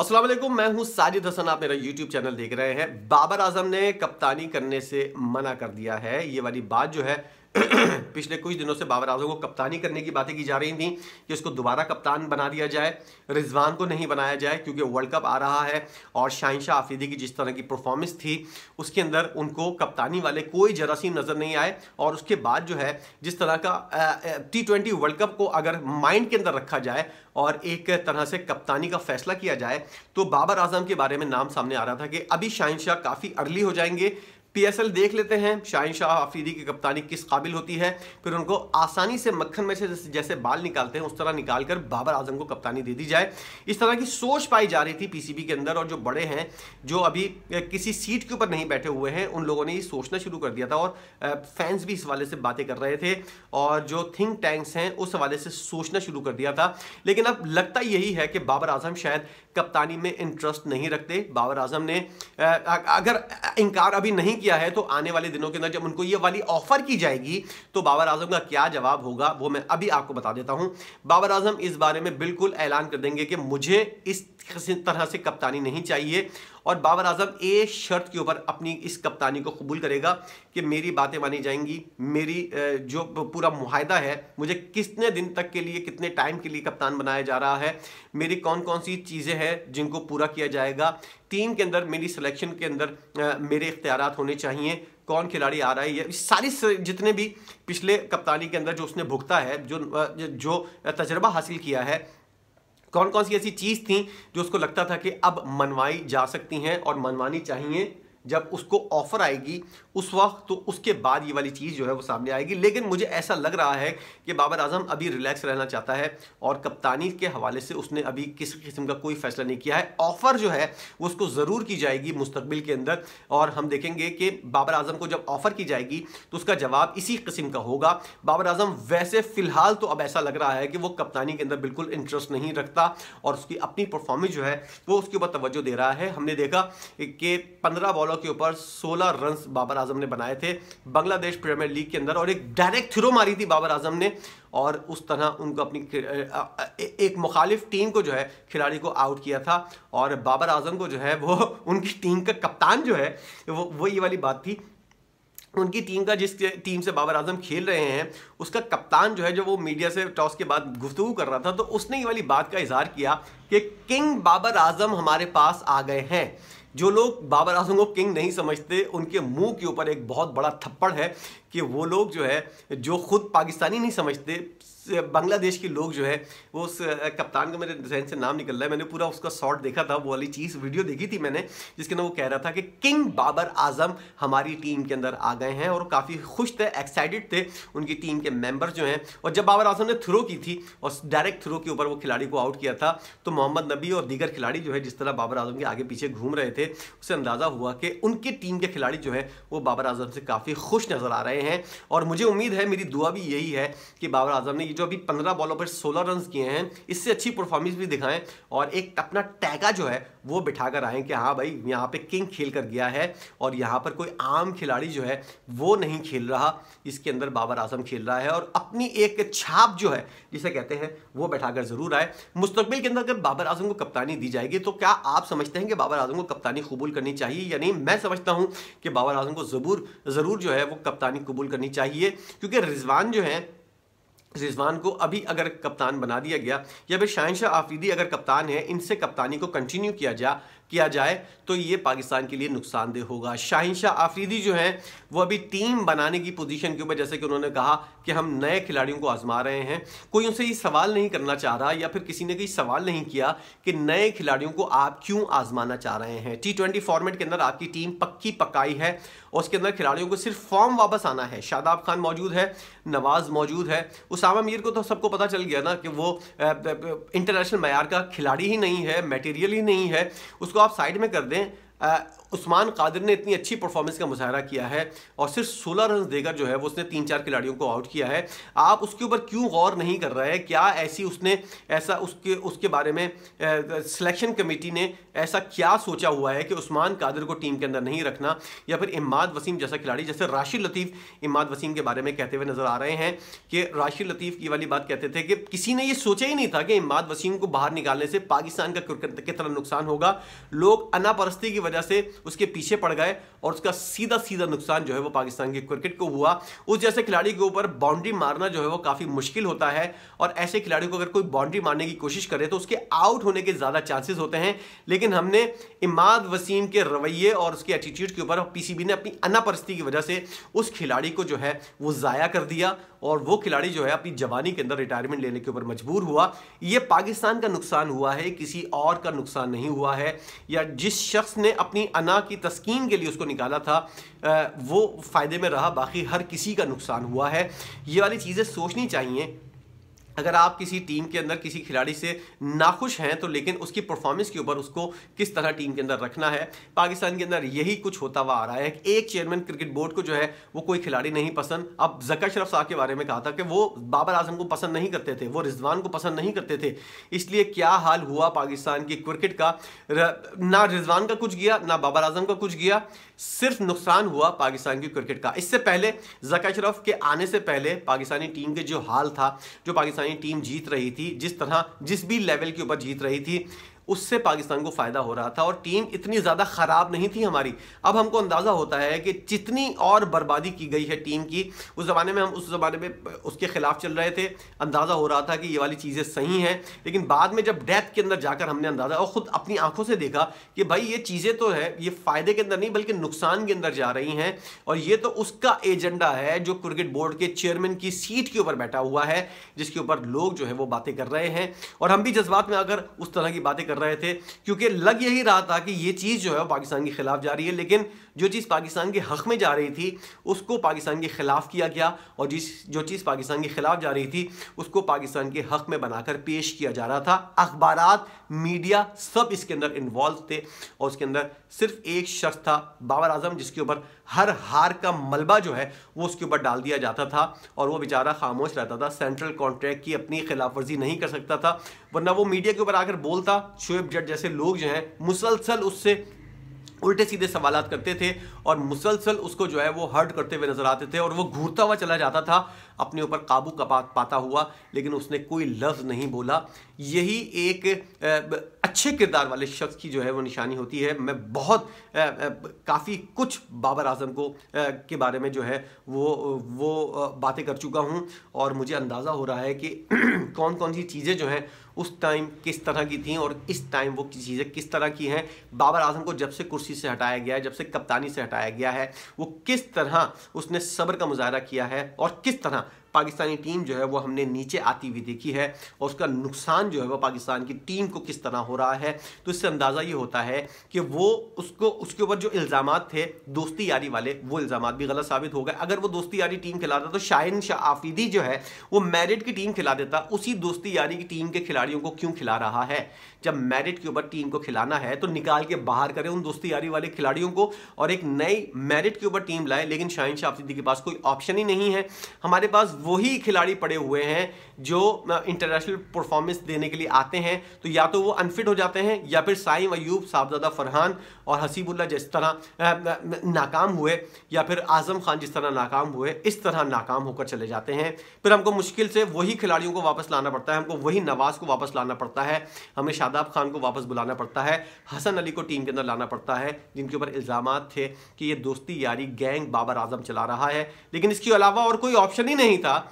असलम मैं हूं साजिद हसन आप मेरा यूट्यूब चैनल देख रहे हैं बाबर आजम ने कप्तानी करने से मना कर दिया है ये वाली बात जो है पिछले कुछ दिनों से बाबर आजम को कप्तानी करने की बातें की जा रही थी कि उसको दोबारा कप्तान बना दिया जाए रिजवान को नहीं बनाया जाए क्योंकि वर्ल्ड कप आ रहा है और शाहिशाह आफरीदी की जिस तरह की परफॉर्मेंस थी उसके अंदर उनको कप्तानी वाले कोई जरासीम नज़र नहीं आए और उसके बाद जो है जिस तरह का टी ट्वेंटी वर्ल्ड कप को अगर माइंड के अंदर रखा जाए और एक तरह से कप्तानी का फैसला किया जाए तो बाबर आजम के बारे में नाम सामने आ रहा था कि अभी शाहिशाह काफ़ी अर्ली हो जाएंगे पीएसएल देख लेते हैं शाहिन शाह आफरीदी की कप्तानी किस काबिल होती है फिर उनको आसानी से मक्खन में से जैसे बाल निकालते हैं उस तरह निकाल कर बाबर आजम को कप्तानी दे दी जाए इस तरह की सोच पाई जा रही थी पीसीबी के अंदर और जो बड़े हैं जो अभी किसी सीट के ऊपर नहीं बैठे हुए हैं उन लोगों ने ये सोचना शुरू कर दिया था और फैंस भी इस हवाले से बातें कर रहे थे और जो थिंक टैंक्स हैं उस हवाले से सोचना शुरू कर दिया था लेकिन अब लगता यही है कि बाबर आजम शायद कप्तानी में इंटरेस्ट नहीं रखते बाबर आजम ने अगर इनकार अभी नहीं किया है तो आने वाले दिनों के अंदर जब उनको ये वाली ऑफर की जाएगी तो बाबर आजम का क्या जवाब होगा वो मैं अभी आपको बता देता हूं बाबर आजम इस बारे में बिल्कुल ऐलान कर देंगे कि मुझे इस तरह से कप्तानी नहीं चाहिए और बाबर आजम एक शर्त के ऊपर अपनी इस कप्तानी को कबूल करेगा कि मेरी बातें मानी जाएंगी मेरी जो पूरा माहिदा है मुझे कितने दिन तक के लिए कितने टाइम के लिए कप्तान बनाया जा रहा है मेरी कौन कौन सी चीज़ें हैं जिनको पूरा किया जाएगा टीम के अंदर मेरी सिलेक्शन के अंदर मेरे इख्तियार होने चाहिए कौन खिलाड़ी आ रहा है ये सारी जितने भी पिछले कप्तानी के अंदर जो उसने भुगता है जो जो तजर्बा हासिल किया है कौन कौन सी ऐसी चीज़ थी जो उसको लगता था कि अब मनवाई जा सकती हैं और मनवानी चाहिए जब उसको ऑफ़र आएगी उस वक्त तो उसके बाद ये वाली चीज़ जो है वो सामने आएगी लेकिन मुझे ऐसा लग रहा है कि बाबर आजम अभी रिलैक्स रहना चाहता है और कप्तानी के हवाले से उसने अभी किसी किस्म का कोई फैसला नहीं किया है ऑफ़र जो है वो उसको ज़रूर की जाएगी मुस्तबिल के अंदर और हम देखेंगे कि बाबर आजम को जब ऑफ़र की जाएगी तो उसका जवाब इसी किस्म का होगा बाबर आजम वैसे फ़िलहाल तो अब ऐसा लग रहा है कि वो कप्तानी के अंदर बिल्कुल इंटरेस्ट नहीं रखता और उसकी अपनी परफॉर्मेंस जो है वो उसके ऊपर तोज्जो दे रहा है हमने देखा कि पंद्रह बॉलर बॉलों के ऊपर 16 रन बाबर आजम ने बनाए थे बांग्लादेश प्रीमियर लीग के अंदर और एक डायरेक्ट थ्रो मारी थी बाबर आजम ने और उस तरह उनको अपनी एक मुखालिफ टीम को जो है खिलाड़ी को आउट किया था और बाबर आजम को जो है वो उनकी टीम का कप्तान जो है वो वो ये वाली बात थी उनकी टीम का जिस टीम से बाबर आजम खेल रहे हैं उसका कप्तान जो है जो वो मीडिया से टॉस के बाद गुफ्तु कर रहा था तो उसने ये वाली बात का इजहार किया कि किंग बाबर आजम हमारे पास आ गए हैं जो लोग बाबर आजम को किंग नहीं समझते उनके मुंह के ऊपर एक बहुत बड़ा थप्पड़ है कि वो लोग जो है जो खुद पाकिस्तानी नहीं समझते बांग्लादेश के लोग जो है वो उस कप्तान का मेरे जहन से नाम निकल रहा है मैंने पूरा उसका शॉर्ट देखा था वो वाली चीज़ वीडियो देखी थी मैंने जिसके अंदर वो कह रहा था कि किंग बाबर आजम हमारी टीम के अंदर आ गए हैं और काफ़ी खुश थे एक्साइटेड थे उनकी टीम के मेंबर जो हैं और जब बाबर आजम ने थ्रो की थी और डायरेक्ट थ्रो के ऊपर वो खिलाड़ी को आउट किया था तो मोहम्मद नबी और दीगर खिलाड़ी जो है जिस तरह बाबर आजम के आगे पीछे घूम रहे थे उससे अंदाज़ा हुआ कि उनकी टीम के खिलाड़ी जो है वो बाबर आजम से काफ़ी खुश नज़र आ रहे हैं और मुझे उम्मीद है मेरी दुआ भी यही है कि बाबर आजम ने जो अभी पंद्रह बॉलों पर सोलह रन किए हैं इससे अच्छी परफॉर्मेंस भी दिखाएं और एक अपना टैगा जो है वो बिठा कर कि हाँ भाई यहाँ पे किंग खेल कर गया है और यहाँ पर कोई आम खिलाड़ी जो है वो नहीं खेल रहा इसके अंदर बाबर आजम खेल रहा है और अपनी एक छाप जो है जिसे कहते हैं वो बैठा कर ज़रूर आए मुस्तबिल के अंदर अगर बाबर आजम को कप्तानी दी जाएगी तो क्या आप समझते हैं कि बाबर आजम को कप्तानी कबूल करनी चाहिए या नहीं मैं समझता हूँ कि बाबर आजम को ज़रूर ज़रूर जो है वो कप्तानी कबूल करनी चाहिए क्योंकि रिजवान जो है रिजवान को अभी अगर कप्तान बना दिया गया या फिर शाहिशाह आफरीदी अगर कप्तान है इनसे कप्तानी को कंटिन्यू किया जा किया जाए तो ये पाकिस्तान के लिए नुकसानदेह होगा शाहिन शाह आफरीदी जो है वो अभी टीम बनाने की पोजीशन के ऊपर जैसे कि उन्होंने कहा कि हम नए खिलाड़ियों को आजमा रहे हैं कोई उनसे ये सवाल नहीं करना चाह रहा या फिर किसी ने कोई सवाल नहीं किया कि नए खिलाड़ियों को आप क्यों आजमाना चाह रहे हैं टी ट्वेंटी फॉर्मेट के अंदर आपकी टीम पक्की पकाई है और उसके अंदर खिलाड़ियों को सिर्फ फॉर्म वापस आना है शादाब खान मौजूद है नवाज मौजूद है उसामा मीर को तो सबको पता चल गया ना कि वो इंटरनेशनल मैार का खिलाड़ी ही नहीं है मटेरियल ही नहीं है उसको आप साइड में कर दें उस्मान कादिर ने इतनी अच्छी परफॉर्मेंस का मुजाहरा किया है और सिर्फ सोलह रन देकर जो है वो उसने तीन चार खिलाड़ियों को आउट किया है आप उसके ऊपर क्यों गौर नहीं कर रहे हैं क्या ऐसी उसने ऐसा उसके उसके बारे में सिलेक्शन कमेटी ने ऐसा क्या सोचा हुआ है कि उस्मान कादिर को टीम के अंदर नहीं रखना या फिर इमाद वसीम जैसा खिलाड़ी जैसे राशिद लतीफ़ इमाद वसीम के बारे में कहते हुए नज़र आ रहे हैं कि राशिद लतीफ़ की वाली बात कहते थे कि किसी ने ये सोचा ही नहीं था कि इमाद वसीम को बाहर निकालने से पाकिस्तान का कितना नुकसान होगा लोग अनापरस्ती की वजह से उसके पीछे पड़ गए और उसका सीधा सीधा नुकसान जो है वो पाकिस्तान की क्रिकेट को हुआ उस जैसे खिलाड़ी के ऊपर बाउंड्री मारना जो है वो काफ़ी मुश्किल होता है और ऐसे खिलाड़ी को अगर कोई बाउंड्री मारने की कोशिश करे तो उसके आउट होने के ज़्यादा चांसेस होते हैं लेकिन हमने इमाद वसीम के रवैये और उसके एटीट्यूड के ऊपर पीसीबी ने अपनी अनापरस्ती की वजह से उस खिलाड़ी को जो है वो ज़ाया कर दिया और वो खिलाड़ी जो है अपनी जवानी के अंदर रिटायरमेंट लेने के ऊपर मजबूर हुआ ये पाकिस्तान का नुकसान हुआ है किसी और का नुकसान नहीं हुआ है या जिस शख्स ने अपनी अना गुनाह की तस्कीन के लिए उसको निकाला था वो फ़ायदे में रहा बाकी हर किसी का नुकसान हुआ है ये वाली चीज़ें सोचनी चाहिए अगर आप किसी टीम के अंदर किसी खिलाड़ी से नाखुश हैं तो लेकिन उसकी परफॉर्मेंस के ऊपर उसको किस तरह टीम के अंदर रखना है पाकिस्तान के अंदर यही कुछ होता हुआ आ रहा है कि एक चेयरमैन क्रिकेट बोर्ड को जो है वो कोई खिलाड़ी नहीं पसंद अब जक्का शरफ साहब के बारे में कहा था कि वो बाबर आजम को पसंद नहीं करते थे वो रिजवान को पसंद नहीं करते थे इसलिए क्या हाल हुआ पाकिस्तान की क्रिकेट का ना रिजवान का कुछ गया ना बाबर आजम का कुछ गया सिर्फ नुकसान हुआ पाकिस्तान की क्रिकेट का इससे पहले जक्का शरफ के आने से पहले पाकिस्तानी टीम के जो हाल था जो पाकिस्तान पाकिस्तानी टीम जीत रही थी जिस तरह जिस भी लेवल के ऊपर जीत रही थी उससे पाकिस्तान को फ़ायदा हो रहा था और टीम इतनी ज़्यादा ख़राब नहीं थी हमारी अब हमको अंदाज़ा होता है कि जितनी और बर्बादी की गई है टीम की उस ज़माने में हम उस ज़माने में उसके ख़िलाफ़ चल रहे थे अंदाज़ा हो रहा था कि ये वाली चीज़ें सही हैं लेकिन बाद में जब डेथ के अंदर जाकर हमने अंदाज़ा और ख़ुद अपनी आंखों से देखा कि भाई ये चीज़ें तो है ये फ़ायदे के अंदर नहीं बल्कि नुकसान के अंदर जा रही हैं और ये तो उसका एजेंडा है जो क्रिकेट बोर्ड के चेयरमैन की सीट के ऊपर बैठा हुआ है जिसके ऊपर लोग जो है वो बातें कर रहे हैं और हम भी जज्बात में आकर उस तरह की बातें कर रहे थे क्योंकि लग यही रहा था कि ये चीज़ जो है पाकिस्तान के खिलाफ जा रही है लेकिन जो चीज़ पाकिस्तान के हक़ में जा रही थी उसको पाकिस्तान के ख़िलाफ़ किया गया और जिस जो चीज़ पाकिस्तान के ख़िलाफ़ जा रही थी उसको पाकिस्तान के हक़ में बनाकर पेश किया जा रहा था अखबार मीडिया सब इसके अंदर इन्वॉल्व थे और उसके अंदर सिर्फ एक शख्स था बाबर आजम जिसके ऊपर हर हार का मलबा जो है वो उसके ऊपर डाल दिया जाता था और वो बेचारा खामोश रहता था सेंट्रल कॉन्ट्रैक्ट की अपनी खिलाफ वर्जी नहीं कर सकता था वरना वो मीडिया के ऊपर आकर बोलता शोएब जट जैसे लोग जो हैं मुसलसल उससे उल्टे सीधे सवाल करते थे और मुसलसल उसको जो है वो हर्ट करते हुए नजर आते थे और वो घूरता हुआ चला जाता था अपने ऊपर काबू का पा पाता हुआ लेकिन उसने कोई लफ्ज़ नहीं बोला यही एक अच्छे किरदार वाले शख्स की जो है वो निशानी होती है मैं बहुत काफ़ी कुछ बाबर आजम को के बारे में जो है वो वो बातें कर चुका हूँ और मुझे अंदाज़ा हो रहा है कि कौन कौन सी चीज़ें जो हैं उस टाइम किस तरह की थी और इस टाइम वो चीज़ें किस तरह की हैं बाबर आजम को जब से कुर्सी से हटाया गया है जब से कप्तानी से हटाया गया है वो किस तरह उसने सब्र का मुजाहरा किया है और किस तरह पाकिस्तानी टीम जो है वो हमने नीचे आती हुई देखी है और उसका नुकसान जो है वो पाकिस्तान की टीम को किस तरह हो रहा है तो इससे अंदाज़ा ये होता है कि वो उसको उसके ऊपर जो इल्ज़ाम थे दोस्ती यारी वाले वो इल्ज़ाम भी गलत साबित हो गए अगर वो दोस्ती यारी टीम खिलाता तो शाहिन शाह आफीदी जो है वो मेरिट की टीम खिला देता उसी दोस्ती यारी की टीम के खिलाड़ियों को क्यों खिला रहा है जब मेरिट के ऊपर टीम को खिलाना है तो निकाल के बाहर करें उन दोस्ती यारी वाले खिलाड़ियों को और एक नई मेरिट के ऊपर टीम लाए लेकिन शाहिन शाह आफीदी के पास कोई ऑप्शन ही नहीं है हमारे पास वही खिलाड़ी पड़े हुए हैं जो इंटरनेशनल परफॉर्मेंस देने के लिए आते हैं तो या तो वो अनफिट हो जाते हैं या फिर साइम अयूब साहबजादा फरहान और हसीबुल्ला जिस तरह नाकाम हुए या फिर आज़म खान जिस तरह नाकाम हुए इस तरह नाकाम होकर चले जाते हैं फिर हमको मुश्किल से वही खिलाड़ियों को वापस लाना पड़ता है हमको वही नवाज़ को वापस लाना पड़ता है हमें शादाब खान को वापस बुलाना पड़ता है हसन अली को टीम के अंदर लाना पड़ता है जिनके ऊपर इल्ज़ाम थे कि ये दोस्ती यारी गैंग बाबर आजम चला रहा है लेकिन इसके अलावा और कोई ऑप्शन ही नहीं था बजाय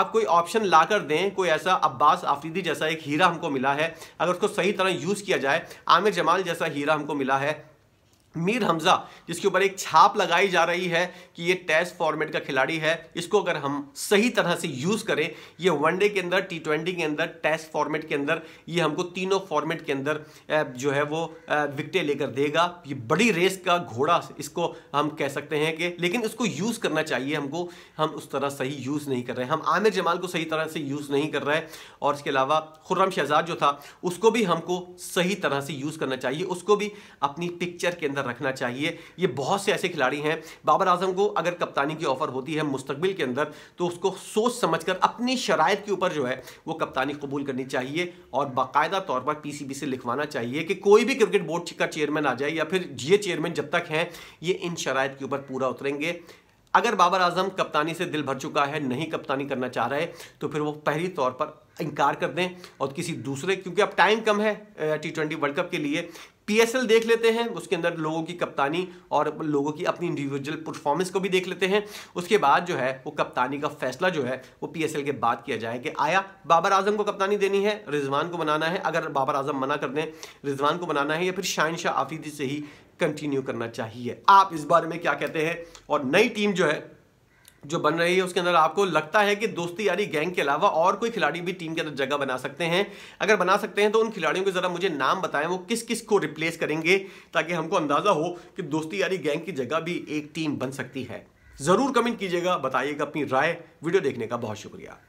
आप कोई ऑप्शन लाकर दें कोई ऐसा अब्बास आफरीदी जैसा एक हीरा हमको मिला है अगर उसको सही तरह यूज़ किया जाए आमिर जमाल जैसा हीरा हमको मिला है मीर हमज़ा जिसके ऊपर एक छाप लगाई जा रही है कि ये टेस्ट फॉर्मेट का खिलाड़ी है इसको अगर हम सही तरह से यूज़ करें ये वनडे के अंदर टी ट्वेंटी के अंदर टेस्ट फॉर्मेट के अंदर ये हमको तीनों फॉर्मेट के अंदर जो है वो विकटें लेकर देगा ये बड़ी रेस का घोड़ा इसको हम कह सकते हैं कि लेकिन इसको यूज़ करना चाहिए हमको हम उस तरह सही यूज़ नहीं कर रहे हम आमिर जमाल को सही तरह से यूज़ नहीं कर रहे और इसके अलावा खुर्रम शहजाद जो था उसको भी हमको सही तरह से यूज़ करना चाहिए उसको भी अपनी पिक्चर के अंदर अंदर रखना चाहिए ये बहुत से ऐसे खिलाड़ी हैं बाबर आजम को अगर कप्तानी की ऑफ़र होती है मुस्तबिल के अंदर तो उसको सोच समझ कर अपनी शराय के ऊपर जो है वो कप्तानी कबूल करनी चाहिए और बाकायदा तौर पर पी से लिखवाना चाहिए कि कोई भी क्रिकेट बोर्ड का चेयरमैन आ जाए या फिर ये चेयरमैन जब तक हैं ये इन शराय के ऊपर पूरा उतरेंगे अगर बाबर आजम कप्तानी से दिल भर चुका है नहीं कप्तानी करना चाह रहे तो फिर वो पहली तौर पर इनकार कर दें और किसी दूसरे क्योंकि अब टाइम कम है टी ट्वेंटी वर्ल्ड कप के लिए पीएसएल देख लेते हैं उसके अंदर लोगों की कप्तानी और लोगों की अपनी इंडिविजुअल परफॉर्मेंस को भी देख लेते हैं उसके बाद जो है वो कप्तानी का फैसला जो है वो पीएसएल के बाद किया जाए कि आया बाबर आजम को कप्तानी देनी है रिजवान को बनाना है अगर बाबर आजम मना कर दें रिजवान को बनाना है या फिर शाहिन शाह आफीदी से ही कंटिन्यू करना चाहिए आप इस बारे में क्या कहते हैं और नई टीम जो है जो बन रही है उसके अंदर आपको लगता है कि दोस्ती यारी गैंग के अलावा और कोई खिलाड़ी भी टीम के अंदर जगह बना सकते हैं अगर बना सकते हैं तो उन खिलाड़ियों के ज़रा मुझे नाम बताएं वो किस किस को रिप्लेस करेंगे ताकि हमको अंदाज़ा हो कि दोस्ती यारी गैंग की जगह भी एक टीम बन सकती है ज़रूर कमेंट कीजिएगा बताइएगा अपनी राय वीडियो देखने का बहुत शुक्रिया